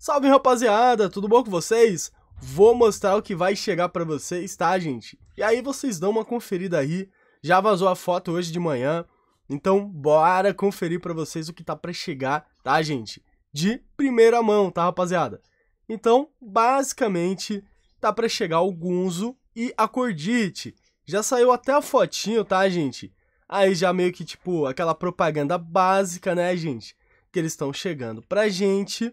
Salve rapaziada, tudo bom com vocês? Vou mostrar o que vai chegar pra vocês, tá gente? E aí vocês dão uma conferida aí, já vazou a foto hoje de manhã, então bora conferir pra vocês o que tá pra chegar, tá gente? De primeira mão, tá rapaziada? Então, basicamente, tá pra chegar o Gunzo e a Cordite. Já saiu até a fotinho, tá gente? Aí já meio que tipo aquela propaganda básica, né gente? Que eles estão chegando pra gente...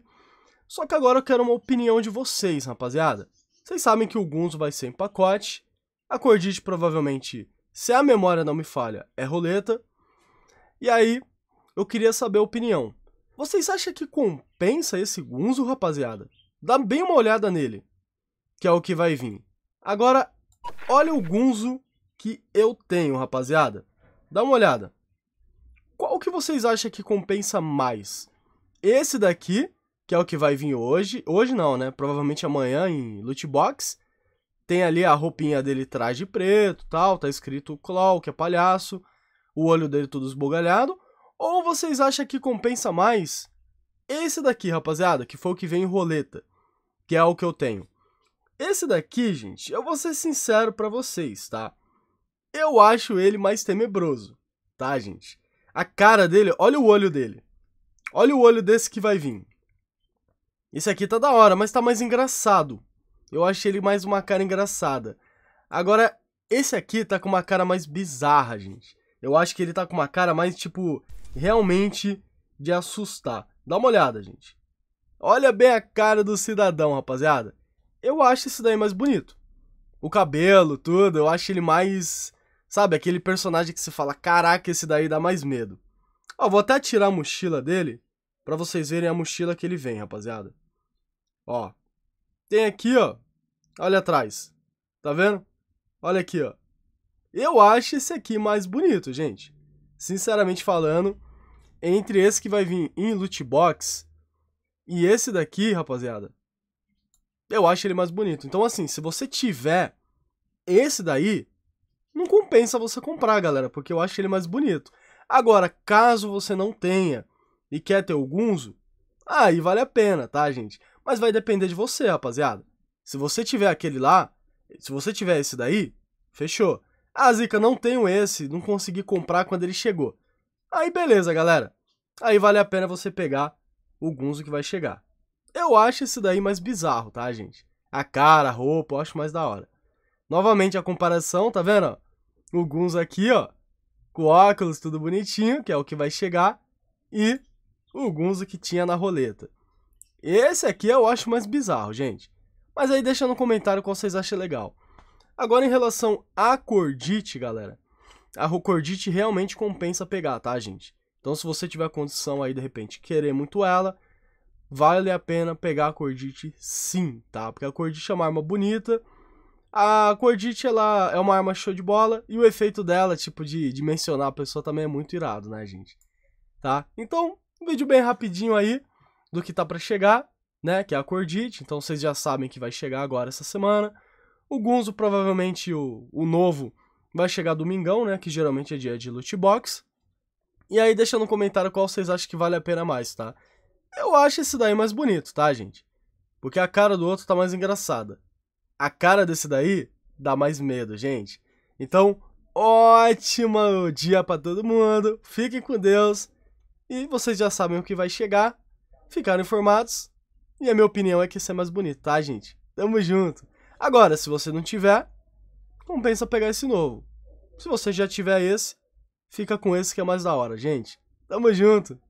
Só que agora eu quero uma opinião de vocês, rapaziada. Vocês sabem que o Gunzo vai ser em pacote, a Cordite provavelmente, se a memória não me falha, é roleta. E aí, eu queria saber a opinião. Vocês acham que compensa esse Gunzo, rapaziada? Dá bem uma olhada nele, que é o que vai vir. Agora, olha o Gunzo que eu tenho, rapaziada. Dá uma olhada. Qual que vocês acham que compensa mais? Esse daqui que é o que vai vir hoje. Hoje não, né? Provavelmente amanhã em loot box. Tem ali a roupinha dele traje preto, tal, tá escrito Claw, que é palhaço, o olho dele todo esbugalhado. Ou vocês acham que compensa mais esse daqui, rapaziada, que foi o que vem em roleta, que é o que eu tenho. Esse daqui, gente, eu vou ser sincero para vocês, tá? Eu acho ele mais tenebroso, tá, gente? A cara dele, olha o olho dele. Olha o olho desse que vai vir. Esse aqui tá da hora, mas tá mais engraçado. Eu achei ele mais uma cara engraçada. Agora, esse aqui tá com uma cara mais bizarra, gente. Eu acho que ele tá com uma cara mais, tipo, realmente de assustar. Dá uma olhada, gente. Olha bem a cara do cidadão, rapaziada. Eu acho esse daí mais bonito. O cabelo, tudo, eu acho ele mais... Sabe, aquele personagem que se fala, caraca, esse daí dá mais medo. Ó, vou até tirar a mochila dele pra vocês verem a mochila que ele vem, rapaziada. Ó. Tem aqui, ó. Olha atrás. Tá vendo? Olha aqui, ó. Eu acho esse aqui mais bonito, gente. Sinceramente falando, entre esse que vai vir em loot box e esse daqui, rapaziada, eu acho ele mais bonito. Então, assim, se você tiver esse daí, não compensa você comprar, galera, porque eu acho ele mais bonito. Agora, caso você não tenha e quer ter o Gunzo, aí vale a pena, tá, gente? Mas vai depender de você, rapaziada. Se você tiver aquele lá, se você tiver esse daí, fechou. Ah, Zica, não tenho esse, não consegui comprar quando ele chegou. Aí beleza, galera. Aí vale a pena você pegar o Gunzo que vai chegar. Eu acho esse daí mais bizarro, tá, gente? A cara, a roupa, eu acho mais da hora. Novamente a comparação, tá vendo? O Gunzo aqui, ó, com óculos, tudo bonitinho, que é o que vai chegar, e o Gunzo que tinha na roleta. Esse aqui eu acho mais bizarro, gente. Mas aí deixa no comentário qual vocês acham legal. Agora em relação à cordite, galera. A cordite realmente compensa pegar, tá, gente? Então se você tiver condição aí, de repente, querer muito ela, vale a pena pegar a cordite sim, tá? Porque a cordite é uma arma bonita. A cordite, ela é uma arma show de bola. E o efeito dela, tipo, de, dimensionar a pessoa também é muito irado, né, gente? Tá? Então, um vídeo bem rapidinho aí do que tá para chegar, né? Que é a Cordite, então vocês já sabem que vai chegar agora essa semana. O Gunzo, provavelmente o, o novo, vai chegar domingão, né? Que geralmente é dia de loot box. E aí deixa no comentário qual vocês acham que vale a pena mais, tá? Eu acho esse daí mais bonito, tá, gente? Porque a cara do outro tá mais engraçada. A cara desse daí dá mais medo, gente. Então, ótimo dia para todo mundo. Fiquem com Deus. E vocês já sabem o que vai chegar. Ficaram informados. E a minha opinião é que isso é mais bonito, tá, gente? Tamo junto. Agora, se você não tiver, compensa pegar esse novo. Se você já tiver esse, fica com esse que é mais da hora, gente. Tamo junto.